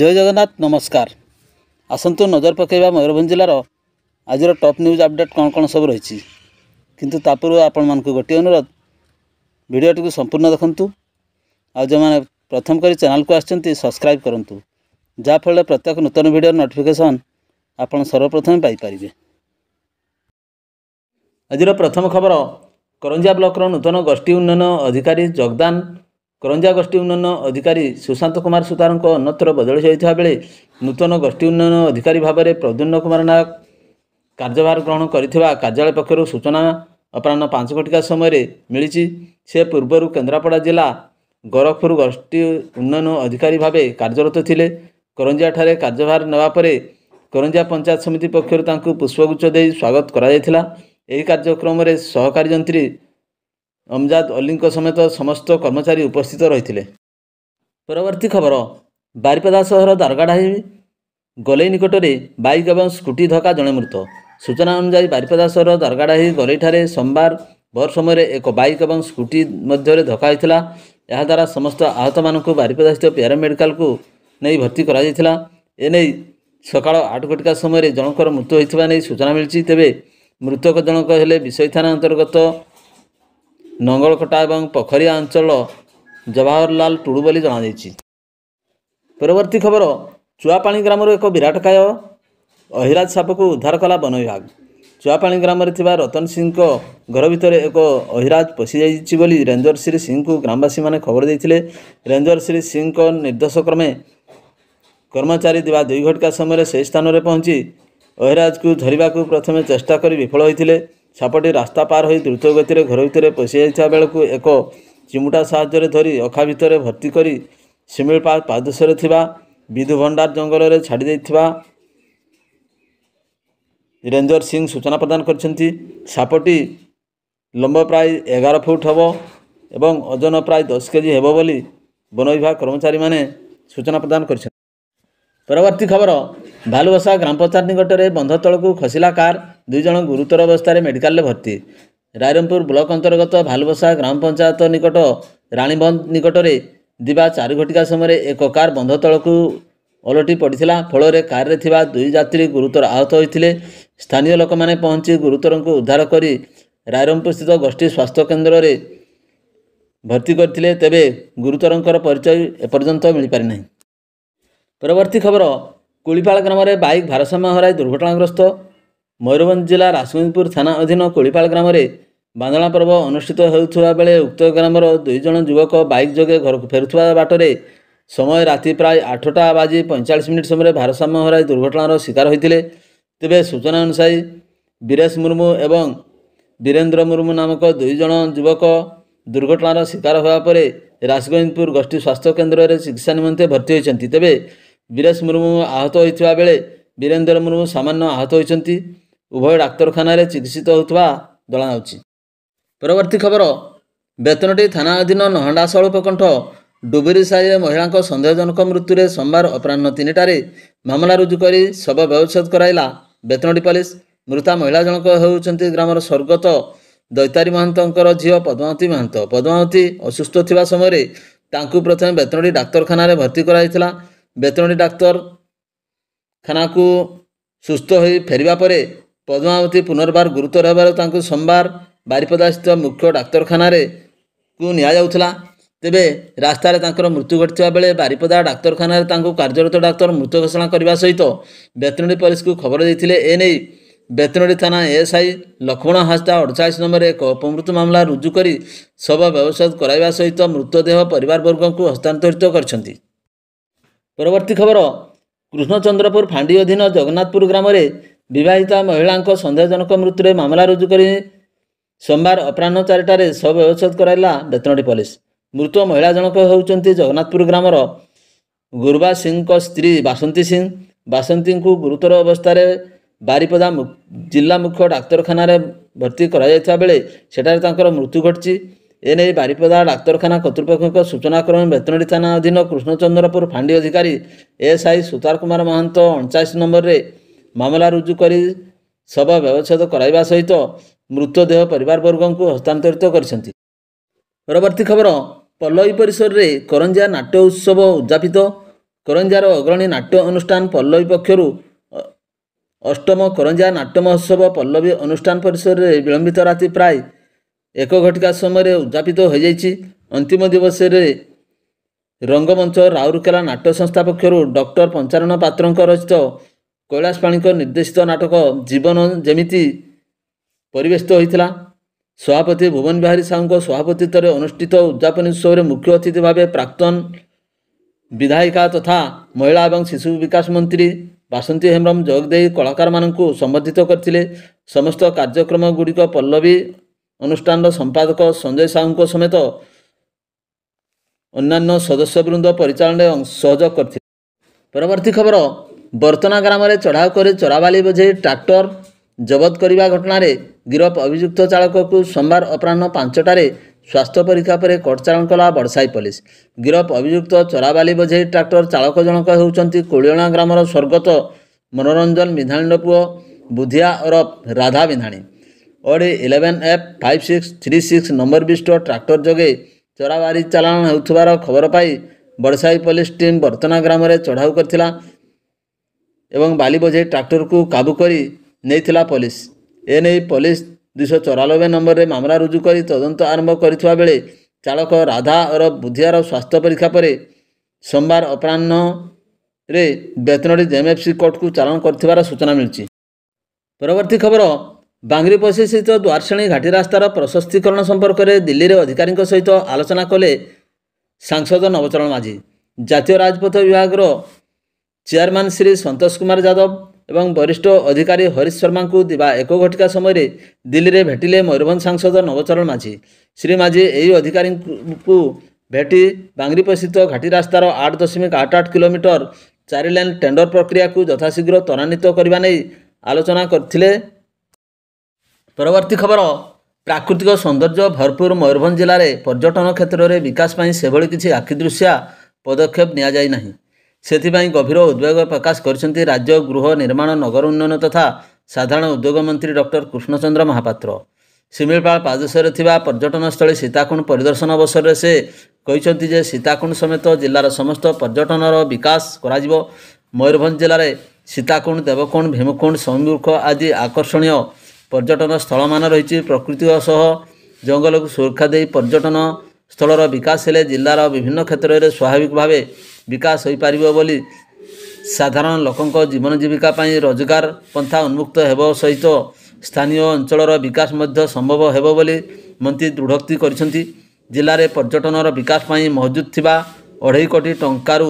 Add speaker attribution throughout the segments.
Speaker 1: ଜୟ ଜଗନ୍ନାଥ ନମସ୍କାର ଆସନ୍ତୁ ନଜର ପକାଇବା ମୟୂରଭଞ୍ଜ ଜିଲ୍ଲାର ଆଜିର ଟପ୍ ନ୍ୟୁଜ୍ ଅପଡ଼େଟ୍ କ'ଣ କ'ଣ ସବୁ ରହିଛି କିନ୍ତୁ ତା ପୂର୍ବରୁ ଆପଣମାନଙ୍କୁ ଗୋଟିଏ ଅନୁରୋଧ ଭିଡ଼ିଓଟିକୁ ସମ୍ପୂର୍ଣ୍ଣ ଦେଖନ୍ତୁ ଆଉ ଯେଉଁମାନେ ପ୍ରଥମ କରି ଚ୍ୟାନେଲ୍କୁ ଆସିଛନ୍ତି ସବସ୍କ୍ରାଇବ୍ କରନ୍ତୁ ଯାହାଫଳରେ ପ୍ରତ୍ୟେକ ନୂତନ ଭିଡ଼ିଓର ନୋଟିଫିକେସନ୍ ଆପଣ ସର୍ବପ୍ରଥମେ ପାଇପାରିବେ ଆଜିର ପ୍ରଥମ ଖବର କରଞ୍ଜିଆ ବ୍ଲକର ନୂତନ ଗୋଷ୍ଠୀ ଉନ୍ନୟନ ଅଧିକାରୀ ଯୋଗଦାନ କରଞ୍ଜା ଗୋଷ୍ଠୀ ଉନ୍ନୟନ ଅଧିକାରୀ ସୁଶାନ୍ତ କୁମାର ସୁତାରଙ୍କ ଅନ୍ୟତ୍ର ବଦଳି ଯାଇଥିବା ବେଳେ ନୂତନ ଗୋଷ୍ଠୀ ଉନ୍ନୟନ ଅଧିକାରୀ ଭାବରେ ପ୍ରଦ୍ୟୁନ୍ନ କୁମାର ନାୟକ କାର୍ଯ୍ୟଭାର ଗ୍ରହଣ କରିଥିବା କାର୍ଯ୍ୟାଳୟ ପକ୍ଷରୁ ସୂଚନା ଅପରାହ୍ନ ପାଞ୍ଚ ଘଟିକା ସମୟରେ ମିଳିଛି ସେ ପୂର୍ବରୁ କେନ୍ଦ୍ରାପଡ଼ା ଜିଲ୍ଲା ଗୋରଖପୁର ଗୋଷ୍ଠୀ ଉନ୍ନୟନ ଅଧିକାରୀ ଭାବେ କାର୍ଯ୍ୟରତ ଥିଲେ କରଞ୍ଜିଆଠାରେ କାର୍ଯ୍ୟଭାର ନେବା ପରେ କରଞ୍ଜିଆ ପଞ୍ଚାୟତ ସମିତି ପକ୍ଷରୁ ତାଙ୍କୁ ପୁଷ୍ପଗୁଚ୍ଛ ଦେଇ ସ୍ୱାଗତ କରାଯାଇଥିଲା ଏହି କାର୍ଯ୍ୟକ୍ରମରେ ସହକାରୀ ଯନ୍ତ୍ରୀ ଅମଜାଦ ଅଲ୍ଲୀଙ୍କ ସମେତ ସମସ୍ତ କର୍ମଚାରୀ ଉପସ୍ଥିତ ରହିଥିଲେ ପରବର୍ତ୍ତୀ ଖବର ବାରିପଦା ସହର ଦାରଗାଢ଼ା ଗଲେଇ ନିକଟରେ ବାଇକ୍ ଏବଂ ସ୍କୁଟି ଧକ୍କା ଜଣେ ମୃତ ସୂଚନା ଅନୁଯାୟୀ ବାରିପଦା ସହର ଦରଗାଢ଼ା ହେଇ ଗଲେଇଠାରେ ସୋମବାର ଭୋର ସମୟରେ ଏକ ବାଇକ୍ ଏବଂ ସ୍କୁଟି ମଧ୍ୟରେ ଧକ୍କା ହୋଇଥିଲା ଏହାଦ୍ୱାରା ସମସ୍ତ ଆହତମାନଙ୍କୁ ବାରିପଦାସ୍ଥିତ ପ୍ୟାରାମେଡ଼ିକାଲକୁ ନେଇ ଭର୍ତ୍ତି କରାଯାଇଥିଲା ଏନେଇ ସକାଳ ଆଠ ଘଟିକା ସମୟରେ ଜଣଙ୍କର ମୃତ୍ୟୁ ହୋଇଥିବା ନେଇ ସୂଚନା ମିଳିଛି ତେବେ ମୃତକ ଜଣକ ହେଲେ ବିଷୟ ଥାନା ଅନ୍ତର୍ଗତ ନଙ୍ଗଳକଟା ଏବଂ ପୋଖରିଆ ଅଞ୍ଚଳ ଜବାହରଲାଲ ଟୁଡ଼ୁ ବୋଲି ଜଣାଯାଇଛି ପରବର୍ତ୍ତୀ ଖବର ଚୁଆପାଣି ଗ୍ରାମରୁ ଏକ ବିରାଟକାୟ ଅହିରାଜ ସାପକୁ ଉଦ୍ଧାର କଲା ବନ ବିଭାଗ ଚୁଆପାଣି ଗ୍ରାମରେ ଥିବା ରତନ ସିଂଙ୍କ ଘର ଭିତରେ ଏକ ଅହିରାଜ ପଶିଯାଇଛି ବୋଲି ରେଞ୍ଜର ଶ୍ରୀ ସିଂଙ୍କୁ ଗ୍ରାମବାସୀମାନେ ଖବର ଦେଇଥିଲେ ରେଞ୍ଜର ଶ୍ରୀ ସିଂଙ୍କ ନିର୍ଦ୍ଦେଶ କ୍ରମେ କର୍ମଚାରୀ ଥିବା ଦୁଇ ଘଟକା ସମୟରେ ସେହି ସ୍ଥାନରେ ପହଞ୍ଚି ଅହିରାଜକୁ ଧରିବାକୁ ପ୍ରଥମେ ଚେଷ୍ଟା କରି ବିଫଳ ହୋଇଥିଲେ ସାପଟି ରାସ୍ତା ପାର ହୋଇ ଦ୍ରୁତ ଗତିରେ ଘର ଭିତରେ ପଶିଯାଇଥିବା ବେଳକୁ ଏକ ଚିମୁଟା ସାହାଯ୍ୟରେ ଧରି ଅଖା ଭିତରେ ଭର୍ତ୍ତି କରି ସିମିଳ ପାଦେଶରେ ଥିବା ବିଧୁ ଭଣ୍ଡାର ଜଙ୍ଗଲରେ ଛାଡ଼ି ଦେଇଥିବା ରେଞ୍ଜର ସିଂ ସୂଚନା ପ୍ରଦାନ କରିଛନ୍ତି ସାପଟି ଲମ୍ବ ପ୍ରାୟ ଏଗାର ଫୁଟ୍ ହେବ ଏବଂ ଓଜନ ପ୍ରାୟ ଦଶ କେଜି ହେବ ବୋଲି ବନ ବିଭାଗ କର୍ମଚାରୀମାନେ ସୂଚନା ପ୍ରଦାନ କରିଛନ୍ତି ପରବର୍ତ୍ତୀ ଖବର ଭାଲୁବସା ଗ୍ରାମ ପଞ୍ଚାୟତ ନିକଟରେ ବନ୍ଧ ତଳକୁ ଖସିଲା କାର୍ ଦୁଇ ଜଣ ଗୁରୁତର ଅବସ୍ଥାରେ ମେଡ଼ିକାଲରେ ଭର୍ତ୍ତି ରାଇରମ୍ପୁର ବ୍ଲକ ଅନ୍ତର୍ଗତ ଭାଲବସା ଗ୍ରାମ ପଞ୍ଚାୟତ ନିକଟ ରାଣୀବନ୍ଦ ନିକଟରେ ଥିବା ଘଟିକା ସମୟରେ ଏକ କାର୍ ବନ୍ଧ ତଳକୁ ଓଲଟି ପଡ଼ିଥିଲା ଫଳରେ କାର୍ରେ ଥିବା ଦୁଇ ଯାତ୍ରୀ ଗୁରୁତର ଆହତ ହୋଇଥିଲେ ସ୍ଥାନୀୟ ଲୋକମାନେ ପହଞ୍ଚି ଗୁରୁତରଙ୍କୁ ଉଦ୍ଧାର କରି ସ୍ଥିତ ଗୋଷ୍ଠୀ ସ୍ୱାସ୍ଥ୍ୟ କେନ୍ଦ୍ରରେ ଭର୍ତ୍ତି କରିଥିଲେ ତେବେ ଗୁରୁତରଙ୍କର ପରିଚୟ ଏପର୍ଯ୍ୟନ୍ତ ମିଳିପାରିନାହିଁ ପରବର୍ତ୍ତୀ ଖବର କୁଳିପାଳ ଗ୍ରାମରେ ବାଇକ୍ ଭାରସାମ୍ୟ ହରାଇ ଦୁର୍ଘଟଣାଗ୍ରସ୍ତ ମୟୂରଭଞ୍ଜ ଜିଲ୍ଲା ରାସମିନପୁର ଥାନା ଅଧୀନ କୋଳିପାଳ ଗ୍ରାମରେ ବାନ୍ଦଣା ପର୍ବ ଅନୁଷ୍ଠିତ ହେଉଥିବା ବେଳେ ଉକ୍ତ ଗ୍ରାମର ଦୁଇ ଜଣ ଯୁବକ ବାଇକ୍ ଯୋଗେ ଘରକୁ ଫେରୁଥିବା ବାଟରେ ସମୟ ରାତି ପ୍ରାୟ ଆଠଟା ବାଜି ପଇଁଚାଳିଶ ମିନିଟ୍ ସମୟରେ ଭାରସାମ୍ୟ ହରାଇ ଦୁର୍ଘଟଣାର ଶିକାର ହୋଇଥିଲେ ତେବେ ସୂଚନା ଅନୁସାରୀ ବିରେଶ ମୁର୍ମୁ ଏବଂ ବୀରେନ୍ଦ୍ର ମୁର୍ମୁ ନାମକ ଦୁଇ ଜଣ ଯୁବକ ଦୁର୍ଘଟଣାର ଶିକାର ହେବା ପରେ ରାସଗୋବିନ୍ଦପୁର ଗୋଷ୍ଠୀ ସ୍ୱାସ୍ଥ୍ୟ କେନ୍ଦ୍ରରେ ଚିକିତ୍ସା ନିମନ୍ତେ ଭର୍ତ୍ତି ହୋଇଛନ୍ତି ତେବେ ବିରେଶ ମୁର୍ମୁ ଆହତ ହୋଇଥିବା ବେଳେ ବୀରେନ୍ଦ୍ର ମୁର୍ମୁ ସାମାନ୍ୟ ଆହତ ହୋଇଛନ୍ତି ଉଭୟ ଡାକ୍ତରଖାନାରେ ଚିକିତ୍ସିତ ହେଉଥିବା ଜଣାଯାଉଛି ପରବର୍ତ୍ତୀ ଖବର ବେତନଟି ଥାନା ଅଧୀନ ନହଣ୍ଡା ସ୍ୱଳ୍ପକଣ୍ଠ ଡୁବୁରି ସାହିରେ ମହିଳାଙ୍କ ସନ୍ଦେହଜନକ ମୃତ୍ୟୁରେ ସୋମବାର ଅପରାହ୍ନ ତିନିଟାରେ ମାମଲା ରୁଜୁ କରି ଶବ ବ୍ୟବଚ୍ଛେଦ କରାଇଲା ବେତନଟି ପୋଲିସ ମୃତା ମହିଳା ଜଣକ ହେଉଛନ୍ତି ଗ୍ରାମର ସ୍ୱର୍ଗତ ଦୈତାରୀ ମହାନ୍ତଙ୍କର ଝିଅ ପଦ୍ମାବତୀ ମହାନ୍ତ ପଦ୍ମାବତୀ ଅସୁସ୍ଥ ଥିବା ସମୟରେ ତାଙ୍କୁ ପ୍ରଥମେ ବେତନଟି ଡାକ୍ତରଖାନାରେ ଭର୍ତ୍ତି କରାଯାଇଥିଲା ବେତନଟି ଡାକ୍ତରଖାନାକୁ ସୁସ୍ଥ ହୋଇ ଫେରିବା ପରେ ପଦ୍ମାବତୀ ପୁନର୍ବାର ଗୁରୁତର ହେବାରୁ ତାଙ୍କୁ ସୋମବାର ବାରିପଦାସ୍ଥିତ ମୁଖ୍ୟ ଡାକ୍ତରଖାନାରେ କୁ ନିଆଯାଉଥିଲା ତେବେ ରାସ୍ତାରେ ତାଙ୍କର ମୃତ୍ୟୁ ଘଟିଥିବା ବେଳେ ବାରିପଦା ଡାକ୍ତରଖାନାରେ ତାଙ୍କୁ କାର୍ଯ୍ୟରତ ଡାକ୍ତର ମୃତ ଘୋଷଣା କରିବା ସହିତ ବେତନଡ଼ି ପୋଲିସକୁ ଖବର ଦେଇଥିଲେ ଏ ନେଇ ବେତନଡ଼ି ଥାନା ଏଏସ୍ଆଇ ଲକ୍ଷ୍ମଣ ହାସ୍ତା ଅଡ଼ଚାଳିଶ ନମ୍ବରରେ ଏକ ଅପମୃତ୍ୟୁ ମାମଲା ରୁଜୁ କରି ଶବ ବ୍ୟବଚ୍ଛେଦ କରାଇବା ସହିତ ମୃତଦେହ ପରିବାରବର୍ଗଙ୍କୁ ହସ୍ତାନ୍ତରିତ କରିଛନ୍ତି ପରବର୍ତ୍ତୀ ଖବର କୃଷ୍ଣଚନ୍ଦ୍ରପୁର ଫାଣ୍ଡି ଅଧୀନ ଜଗନ୍ନାଥପୁର ଗ୍ରାମରେ ବିବାହିତା ମହିଳାଙ୍କ ସନ୍ଦେହଜନକ ମୃତ୍ୟୁରେ ମାମଲା ରୁଜୁ କରି ସୋମବାର ଅପରାହ୍ନ ଚାରିଟାରେ ଶବ ବ୍ୟବଚ୍ଛେଦ କରାଇଲା ବେତନଡ଼ି ପୋଲିସ ମୃତ ମହିଳା ଜଣକ ହେଉଛନ୍ତି ଜଗନ୍ନାଥପୁର ଗ୍ରାମର ଗୁରୁବା ସିଂଙ୍କ ସ୍ତ୍ରୀ ବାସନ୍ତୀ ସିଂ ବାସନ୍ତୀଙ୍କୁ ଗୁରୁତର ଅବସ୍ଥାରେ ବାରିପଦା ଜିଲ୍ଲା ମୁଖ୍ୟ ଡାକ୍ତରଖାନାରେ ଭର୍ତ୍ତି କରାଯାଇଥିବା ବେଳେ ସେଠାରେ ତାଙ୍କର ମୃତ୍ୟୁ ଘଟିଛି ଏ ନେଇ ବାରିପଦା ଡାକ୍ତରଖାନା କର୍ତ୍ତୃପକ୍ଷଙ୍କ ସୂଚନାକ୍ରମେ ବେତନଡ଼ି ଥାନା ଅଧୀନ କୃଷ୍ଣଚନ୍ଦ୍ରପୁର ଫାଣ୍ଡି ଅଧିକାରୀ ଏସ୍ଆଇ ସୁତାର କୁମାର ମହାନ୍ତ ଅଣଚାଶ ନମ୍ବରରେ ମାମଲା ରୁଜୁ କରି ଶବ ବ୍ୟବଚ୍ଛେଦ କରାଇବା ସହିତ ମୃତଦେହ ପରିବାରବର୍ଗଙ୍କୁ ହସ୍ତାନ୍ତରିତ କରିଛନ୍ତି ପରବର୍ତ୍ତୀ ଖବର ପଲ୍ଲବୀ ପରିସରରେ କରଞ୍ଜିଆ ନାଟ୍ୟ ଉତ୍ସବ ଉଦ୍ଯାପିତ କରଞ୍ଜିଆର ଅଗ୍ରଣୀ ନାଟ୍ୟ ଅନୁଷ୍ଠାନ ପଲ୍ଲବୀ ପକ୍ଷରୁ ଅଷ୍ଟମ କରଞ୍ଜିଆ ନାଟ୍ୟ ମହୋତ୍ସବ ପଲ୍ଲବୀ ଅନୁଷ୍ଠାନ ପରିସରରେ ବିଳମ୍ବିତ ରାତି ପ୍ରାୟ ଏକ ଘଟିକା ସମୟରେ ଉଦ୍ଯାପିତ ହୋଇଯାଇଛି ଅନ୍ତିମ ଦିବସରେ ରଙ୍ଗମଞ୍ଚ ରାଉରକେଲା ନାଟ୍ୟ ସଂସ୍ଥା ପକ୍ଷରୁ ଡକ୍ଟର ପଞ୍ଚାରଣ ପାତ୍ରଙ୍କ ରଚିତ କୈଳାସ ପାଣିଙ୍କ ନିର୍ଦ୍ଦେଶିତ ନାଟକ ଜୀବନ ଯେମିତି ପରିବେଷିତ ହୋଇଥିଲା ସଭାପତି ଭୁବନ ବିହାରୀ ସାହୁଙ୍କ ସଭାପତିତ୍ୱରେ ଅନୁଷ୍ଠିତ ଉଦ୍ଯାପନୀ ଉତ୍ସବରେ ମୁଖ୍ୟ ଅତିଥି ଭାବେ ପ୍ରାକ୍ତନ ବିଧାୟିକା ତଥା ମହିଳା ଏବଂ ଶିଶୁ ବିକାଶ ମନ୍ତ୍ରୀ ବାସନ୍ତୀ ହେମ୍ରମ ଯୋଗ ଦେଇ କଳାକାରମାନଙ୍କୁ ସମ୍ବର୍ଦ୍ଧିତ କରିଥିଲେ ସମସ୍ତ କାର୍ଯ୍ୟକ୍ରମ ଗୁଡ଼ିକ ପଲ୍ଲବୀ ଅନୁଷ୍ଠାନର ସମ୍ପାଦକ ସଞ୍ଜୟ ସାହୁଙ୍କ ସମେତ ଅନ୍ୟାନ୍ୟ ସଦସ୍ୟ ବୃନ୍ଦ ପରିଚାଳନାରେ ସହଯୋଗ କରିଥିଲେ ପରବର୍ତ୍ତୀ ଖବର ବର୍ତ୍ତନା ଗ୍ରାମରେ ଚଢ଼ାଉ କରି ଚୋରାବାଲି ବୋଝେଇ ଟ୍ରାକ୍ଟର ଜବତ କରିବା ଘଟଣାରେ ଗିରଫ ଅଭିଯୁକ୍ତ ଚାଳକକୁ ସୋମବାର ଅପରାହ୍ନ ପାଞ୍ଚଟାରେ ସ୍ୱାସ୍ଥ୍ୟ ପରୀକ୍ଷା ପରେ କଟଚାଳନ କଲା ବଡ଼ସାହି ପୋଲିସ ଗିରଫ ଅଭିଯୁକ୍ତ ଚୋରାବାଲି ବୋଝେଇ ଟ୍ରାକ୍ଟର ଚାଳକ ଜଣକ ହେଉଛନ୍ତି କୋଳିଅଣା ଗ୍ରାମର ସ୍ୱର୍ଗତ ମନୋରଞ୍ଜନ ମିଧାଣ୍ଡ ପୁଅ Budhia ଅରଫ Radha Bindhani OD eleven F five six three six number ବିଷ୍ଟ ଟ୍ରାକ୍ଟର ଯୋଗେ ଚୋରାବାରି ଚାଲାଣ ହେଉଥିବାର ଖବର ପାଇ ବଡ଼ସାହି ପୋଲିସ ଟିମ୍ ବର୍ତ୍ତନା ଗ୍ରାମରେ ଚଢ଼ାଉ କରିଥିଲା ଏବଂ ବାଲି ବୋଝେଇ ଟ୍ରାକ୍ଟରକୁ କାବୁ କରି ନେଇଥିଲା ପୋଲିସ ଏ ନେଇ ପୋଲିସ ଦୁଇଶହ ଚଉରାନବେ ନମ୍ବରରେ ମାମଲା ରୁଜୁ କରି ତଦନ୍ତ ଆରମ୍ଭ କରିଥିବା ବେଳେ ଚାଳକ ରାଧା ଓର ବୁଧିଆର ସ୍ୱାସ୍ଥ୍ୟ ପରୀକ୍ଷା ପରେ ସୋମବାର ଅପରାହ୍ନରେ ବେତନଡ଼ି ଜେଏମ୍ଏଫ୍ସି କୋର୍ଟକୁ ଚାଳନ କରିଥିବାର ସୂଚନା ମିଳିଛି ପରବର୍ତ୍ତୀ ଖବର ବାଙ୍ଗ୍ରିପୋଷି ସ୍ଥିତ ଦ୍ୱାରଶ୍ରେଣୀ ଘାଟି ରାସ୍ତାର ପ୍ରଶସ୍ତିକରଣ ସମ୍ପର୍କରେ ଦିଲ୍ଲୀରେ ଅଧିକାରୀଙ୍କ ସହିତ ଆଲୋଚନା କଲେ ସାଂସଦ ନବଚରଣ ମାଝୀ ଜାତୀୟ ରାଜପଥ ବିଭାଗର ଚେୟାରମ୍ୟାନ୍ ଶ୍ରୀ ସନ୍ତୋଷ କୁମାର ଯାଦବ ଏବଂ ବରିଷ୍ଠ ଅଧିକାରୀ ହରିଶ ଶର୍ମାଙ୍କୁ ଥିବା ଏକ ଘଟିକା ସମୟରେ ଦିଲ୍ଲୀରେ ଭେଟିଲେ ମୟୂରଭଞ୍ଜ ସାଂସଦ ନବଚରଣ ମାଝୀ ଶ୍ରୀ ମାଝୀ ଏହି ଅଧିକାରୀଙ୍କୁ ଭେଟି ବାଙ୍ଗ୍ରିପସ୍ଥିତ ଘାଟି ରାସ୍ତାର ଆଠ ଦଶମିକ ଆଠ ଆଠ କିଲୋମିଟର ଚାରି ଲାଇନ୍ ଟେଣ୍ଡର ପ୍ରକ୍ରିୟାକୁ ଯଥାଶୀଘ୍ର ତ୍ୱରାନ୍ୱିତ କରିବା ନେଇ ଆଲୋଚନା କରିଥିଲେ ପରବର୍ତ୍ତୀ ଖବର ପ୍ରାକୃତିକ ସୌନ୍ଦର୍ଯ୍ୟ ଭରପୁର ମୟୂରଭଞ୍ଜ ଜିଲ୍ଲାରେ ପର୍ଯ୍ୟଟନ କ୍ଷେତ୍ରରେ ବିକାଶ ପାଇଁ ସେଭଳି କିଛି ଆଖିଦୃଶିଆ ପଦକ୍ଷେପ ନିଆଯାଇ ନାହିଁ ସେଥିପାଇଁ ଗଭୀର ଉଦ୍ବେଗ ପ୍ରକାଶ କରିଛନ୍ତି ରାଜ୍ୟ ଗୃହ ନିର୍ମାଣ ନଗର ଉନ୍ନୟନ ତଥା ସାଧାରଣ ଉଦ୍ୟୋଗ ମନ୍ତ୍ରୀ ଡକ୍ଟର କୃଷ୍ଣଚନ୍ଦ୍ର ମହାପାତ୍ର ଶିମିଳପାଳ ପାଦେଶରେ ଥିବା ପର୍ଯ୍ୟଟନସ୍ଥଳୀ ସୀତାକୁଣ୍ଡ ପରିଦର୍ଶନ ଅବସରରେ ସେ କହିଛନ୍ତି ଯେ ସୀତାକୁଣ୍ଡ ସମେତ ଜିଲ୍ଲାର ସମସ୍ତ ପର୍ଯ୍ୟଟନର ବିକାଶ କରାଯିବ ମୟୂରଭଞ୍ଜ ଜିଲ୍ଲାରେ ସୀତାକୁଣ୍ଡ ଦେବକୁଣ୍ଡ ଭୀମକୁଣ୍ଡ ସମୁଖ ଆଦି ଆକର୍ଷଣୀୟ ପର୍ଯ୍ୟଟନ ସ୍ଥଳମାନ ରହିଛି ପ୍ରକୃତି ସହ ଜଙ୍ଗଲକୁ ସୁରକ୍ଷା ଦେଇ ପର୍ଯ୍ୟଟନ ସ୍ଥଳର ବିକାଶ ହେଲେ ଜିଲ୍ଲାର ବିଭିନ୍ନ କ୍ଷେତ୍ରରେ ସ୍ୱାଭାବିକ ଭାବେ ବିକାଶ ହୋଇପାରିବ ବୋଲି ସାଧାରଣ ଲୋକଙ୍କ ଜୀବନ ଜୀବିକା ପାଇଁ ରୋଜଗାର ପନ୍ଥା ଉନ୍ମୁକ୍ତ ହେବ ସହିତ ସ୍ଥାନୀୟ ଅଞ୍ଚଳର ବିକାଶ ମଧ୍ୟ ସମ୍ଭବ ହେବ ବୋଲି ମନ୍ତ୍ରୀ ଦୃଢ଼ୋକ୍ତି କରିଛନ୍ତି ଜିଲ୍ଲାରେ ପର୍ଯ୍ୟଟନର ବିକାଶ ପାଇଁ ମହଜୁଦ ଥିବା ଅଢ଼େଇ କୋଟି ଟଙ୍କାରୁ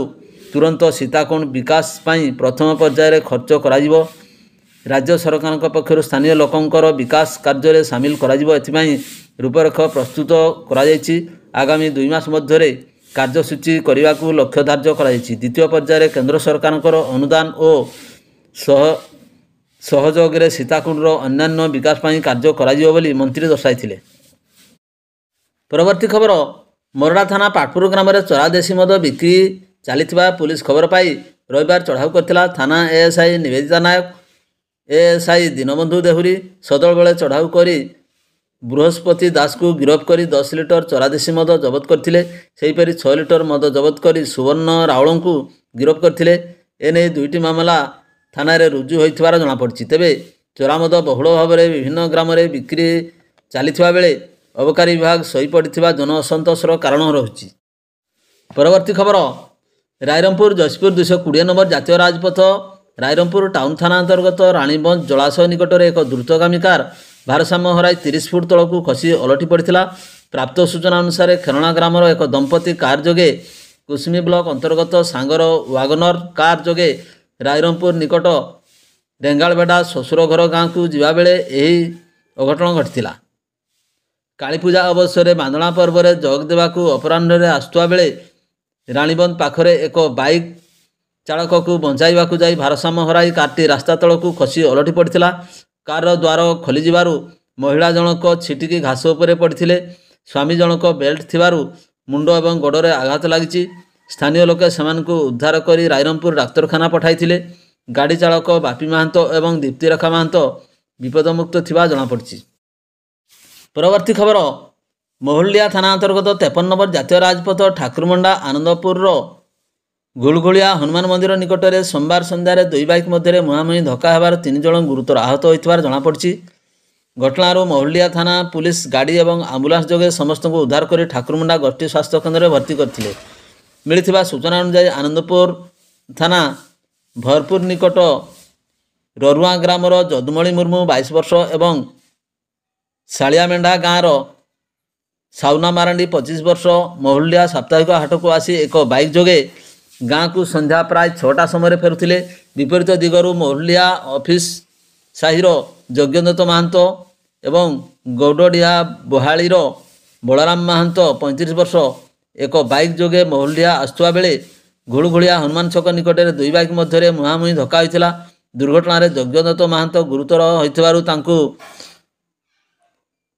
Speaker 1: ତୁରନ୍ତ ସୀତାକୁଣ୍ଡ ବିକାଶ ପାଇଁ ପ୍ରଥମ ପର୍ଯ୍ୟାୟରେ ଖର୍ଚ୍ଚ କରାଯିବ ରାଜ୍ୟ ସରକାରଙ୍କ ପକ୍ଷରୁ ସ୍ଥାନୀୟ ଲୋକଙ୍କର ବିକାଶ କାର୍ଯ୍ୟରେ ସାମିଲ କରାଯିବ ଏଥିପାଇଁ ରୂପରେଖ ପ୍ରସ୍ତୁତ କରାଯାଇଛି ଆଗାମୀ ଦୁଇ ମାସ ମଧ୍ୟରେ କାର୍ଯ୍ୟସୂଚୀ କରିବାକୁ ଲକ୍ଷ୍ୟ ଧାର୍ଯ୍ୟ କରାଯାଇଛି ଦ୍ୱିତୀୟ ପର୍ଯ୍ୟାୟରେ କେନ୍ଦ୍ର ସରକାରଙ୍କର ଅନୁଦାନ ଓ ସହଯୋଗରେ ସୀତାକୁଣ୍ଡର ଅନ୍ୟାନ୍ୟ ବିକାଶ ପାଇଁ କାର୍ଯ୍ୟ କରାଯିବ ବୋଲି ମନ୍ତ୍ରୀ ଦର୍ଶାଇଥିଲେ ପରବର୍ତ୍ତୀ ଖବର ମରଡ଼ା ଥାନା ପାଟପୁର ଗ୍ରାମରେ ଚରାଦେଶୀ ମଦ ବିକ୍ରି ଚାଲିଥିବା ପୁଲିସ୍ ଖବର ପାଇ ରବିବାର ଚଢ଼ାଉ କରିଥିଲା ଥାନା ଏଏସ୍ଆଇ ନିବେଦିତା ନାୟକ ଏଏସ୍ଆଇ ଦୀନବନ୍ଧୁ ଦେହୁରୀ ସଦଳବେଳେ ଚଢ଼ାଉ କରି ବୃହସ୍ପତି ଦାସକୁ ଗିରଫ କରି ଦଶ ଲିଟର ଚରାଦେଶୀ ମଦ ଜବତ କରିଥିଲେ ସେହିପରି ଛଅ ଲିଟର ମଦ ଜବତ କରି ସୁବର୍ଣ୍ଣ ରାଉଳଙ୍କୁ ଗିରଫ କରିଥିଲେ ଏ ନେଇ ଦୁଇଟି ମାମଲା ଥାନାରେ ରୁଜୁ ହୋଇଥିବାର ଜଣାପଡ଼ିଛି ତେବେ ଚୋରା ମଦ ବହୁଳ ଭାବରେ ବିଭିନ୍ନ ଗ୍ରାମରେ ବିକ୍ରି ଚାଲିଥିବା ବେଳେ ଅବକାରୀ ବିଭାଗ ଶୋଇପଡ଼ିଥିବା ଅସନ୍ତୋଷର କାରଣ ରହୁଛି ପରବର୍ତ୍ତୀ ଖବର ରାଇରମ୍ପୁର ଜଶପୁର ଦୁଇଶହ କୋଡ଼ିଏ ନମ୍ବର ଜାତୀୟ ରାଜପଥ ରାଇରମ୍ପୁର ଟାଉନ ଥାନା ଅନ୍ତର୍ଗତ ରାଣୀବଞ୍ଜ ଜଳାଶୟ ନିକଟରେ ଏକ ଦ୍ରୁତଗାମୀ କାର୍ ଭାରସାମ୍ୟ ହରାଇ ତିରିଶ ଫୁଟ ତଳକୁ ଖସି ଓଲଟି ପଡ଼ିଥିଲା ପ୍ରାପ୍ତ ସୂଚନା ଅନୁସାରେ ଖେରଣା ଗ୍ରାମର ଏକ ଦମ୍ପତି କାର୍ ଯୋଗେ କୁସ୍ମି ବ୍ଲକ ଅନ୍ତର୍ଗତ ସାଙ୍ଗର ୱାଗନର କାର୍ ଯୋଗେ ରାଇରଙ୍ଗପୁର ନିକଟ ଡେଙ୍ଗାଳବେଡ଼ା ଶ୍ୱଶୁର ଘର ଗାଁକୁ ଯିବାବେଳେ ଏହି ଅଘଟଣ ଘଟିଥିଲା କାଳୀପୂଜା ଅବସରରେ ବାନ୍ଦଣା ପର୍ବରେ ଯୋଗ ଦେବାକୁ ଅପରାହ୍ନରେ ଆସୁଥିବା ବେଳେ ରାଣୀବନ୍ଦ ପାଖରେ ଏକ ବାଇକ୍ ଚାଳକକୁ ବଞ୍ଚାଇବାକୁ ଯାଇ ଭାରସାମ୍ୟ ହରାଇ କାର୍ଟି ରାସ୍ତା ତଳକୁ ଖସି ଓଲଟି ପଡ଼ିଥିଲା କାର୍ର ଦ୍ୱାର ଖୋଲିଯିବାରୁ ମହିଳା ଜଣକ ଛିଟିକି ଘାସ ଉପରେ ପଡ଼ିଥିଲେ ସ୍ୱାମୀ ଜଣକ ବେଲ୍ଟ ଥିବାରୁ ମୁଣ୍ଡ ଏବଂ ଗୋଡ଼ରେ ଆଘାତ ଲାଗିଛି ସ୍ଥାନୀୟ ଲୋକେ ସେମାନଙ୍କୁ ଉଦ୍ଧାର କରି ରାଇରଙ୍ଗପୁର ଡାକ୍ତରଖାନା ପଠାଇଥିଲେ ଗାଡ଼ି ଚାଳକ ବାପି ମହାନ୍ତ ଏବଂ ଦୀପ୍ତିରେଖା ମହାନ୍ତ ବିପଦମୁକ୍ତ ଥିବା ଜଣାପଡ଼ିଛି ପରବର୍ତ୍ତୀ ଖବର ମହୁଲିଆ ଥାନା ଅନ୍ତର୍ଗତ ତେପନ ନମ୍ବର ଜାତୀୟ ରାଜପଥ ଠାକୁରମଣ୍ଡା ଆନନ୍ଦପୁରର ଗୁଳୁଗୁଳିଆ ହନୁମାନ ମନ୍ଦିର ନିକଟରେ ସୋମବାର ସନ୍ଧ୍ୟାରେ ଦୁଇ ବାଇକ୍ ମଧ୍ୟରେ ମୁହାଁମୁହିଁ ଧକ୍କା ହେବାର ତିନି ଜଣ ଗୁରୁତର ଆହତ ହୋଇଥିବାର ଜଣାପଡ଼ିଛି ଘଟଣାରୁ ମହୁଲିଆ ଥାନା ପୁଲିସ୍ ଗାଡ଼ି ଏବଂ ଆମ୍ବୁଲାନ୍ସ ଯୋଗେ ସମସ୍ତଙ୍କୁ ଉଦ୍ଧାର କରି ଠାକୁରମୁଣ୍ଡା ଗୋଷ୍ଠୀ ସ୍ୱାସ୍ଥ୍ୟ କେନ୍ଦ୍ରରେ ଭର୍ତ୍ତି କରିଥିଲେ ମିଳିଥିବା ସୂଚନା ଅନୁଯାୟୀ ଆନନ୍ଦପୁର ଥାନା ଭରପୁର ନିକଟ ରରୁଆ ଗ୍ରାମର ଯଦୁମଣି ମୁର୍ମୁ ବାଇଶ ବର୍ଷ ଏବଂ ଶାଳିଆମେଣ୍ଡା ଗାଁର ସାଉନା ମାରାଣ୍ଡି ପଚିଶ ବର୍ଷ ମହୁଲିଆ ସାପ୍ତାହିକ ହାଟକୁ ଆସି ଏକ ବାଇକ୍ ଯୋଗେ ଗାଁକୁ ସନ୍ଧ୍ୟା ପ୍ରାୟ ଛଅଟା ସମୟରେ ଫେରୁଥିଲେ ବିପରୀତ ଦିଗରୁ ମହୁଲିଆ ଅଫିସ୍ ସାହିର ଯଜ୍ଞଦତ୍ତ ମହାନ୍ତ ଏବଂ ଗୌଡ଼ଡ଼ିଆ ବହାଳିର ବଳରାମ ମହାନ୍ତ ପଇଁତିରିଶ ବର୍ଷ ଏକ ବାଇକ୍ ଯୋଗେ ମହୁଲିଆ ଆସୁଥିବା ବେଳେ ଘୁଳୁଘୁଳିଆ ହନୁମାନ ଛକ ନିକଟରେ ଦୁଇ ବାଇକ୍ ମଧ୍ୟରେ ମୁହାଁମୁହିଁ ଧକ୍କା ହୋଇଥିଲା ଦୁର୍ଘଟଣାରେ ଯଜ୍ଞଦତ୍ତ ମହାନ୍ତ ଗୁରୁତର ହୋଇଥିବାରୁ ତାଙ୍କୁ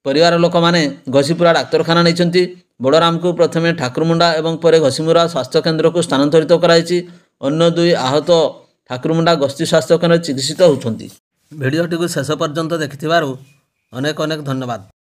Speaker 1: ପରିବାର ଲୋକମାନେ ଘଷିପୁରା ଡାକ୍ତରଖାନା ନେଇଛନ୍ତି ବଡ଼ରାମକୁ ପ୍ରଥମେ ଠାକୁରମୁଣ୍ଡା ଏବଂ ପରେ ଘସିମୁରା ସ୍ୱାସ୍ଥ୍ୟକେନ୍ଦ୍ରକୁ ସ୍ଥାନାନ୍ତରିତ କରାଯାଇଛି ଅନ୍ୟ ଦୁଇ ଆହତ ଠାକୁରମୁଣ୍ଡା ଗୋଷ୍ଠୀ ସ୍ୱାସ୍ଥ୍ୟକେନ୍ଦ୍ରରେ ଚିକିତ୍ସିତ ହେଉଛନ୍ତି ଭିଡ଼ିଓଟିକୁ ଶେଷ ପର୍ଯ୍ୟନ୍ତ ଦେଖିଥିବାରୁ ଅନେକ ଅନେକ ଧନ୍ୟବାଦ